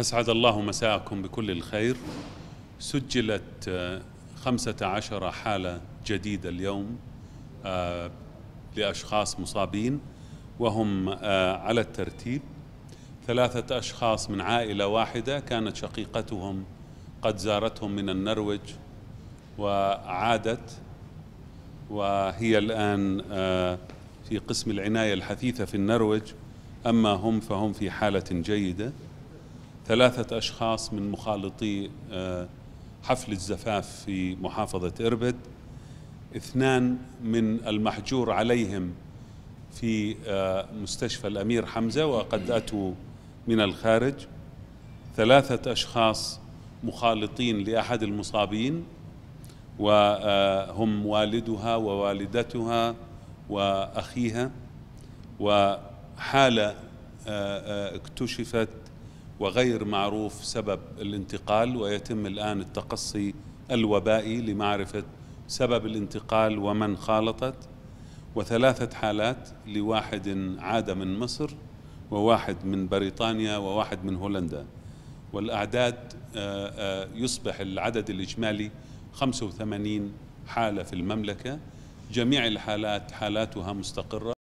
أسعد الله مساءكم بكل الخير سجلت خمسة عشر حالة جديدة اليوم آه، لأشخاص مصابين وهم آه، على الترتيب ثلاثة أشخاص من عائلة واحدة كانت شقيقتهم قد زارتهم من النرويج وعادت وهي الآن آه، في قسم العناية الحثيثة في النرويج أما هم فهم في حالة جيدة ثلاثة أشخاص من مخالطي آه، حفل الزفاف في محافظة إربد اثنان من المحجور عليهم في آه، مستشفى الأمير حمزة وقد أتوا من الخارج ثلاثة أشخاص مخالطين لأحد المصابين وهم آه، والدها ووالدتها وأخيها وحالة اكتشفت وغير معروف سبب الانتقال ويتم الآن التقصي الوبائي لمعرفة سبب الانتقال ومن خالطت وثلاثة حالات لواحد عاد من مصر وواحد من بريطانيا وواحد من هولندا والأعداد آه، آه، يصبح العدد الإجمالي 85 حالة في المملكة جميع الحالات حالاتها مستقرة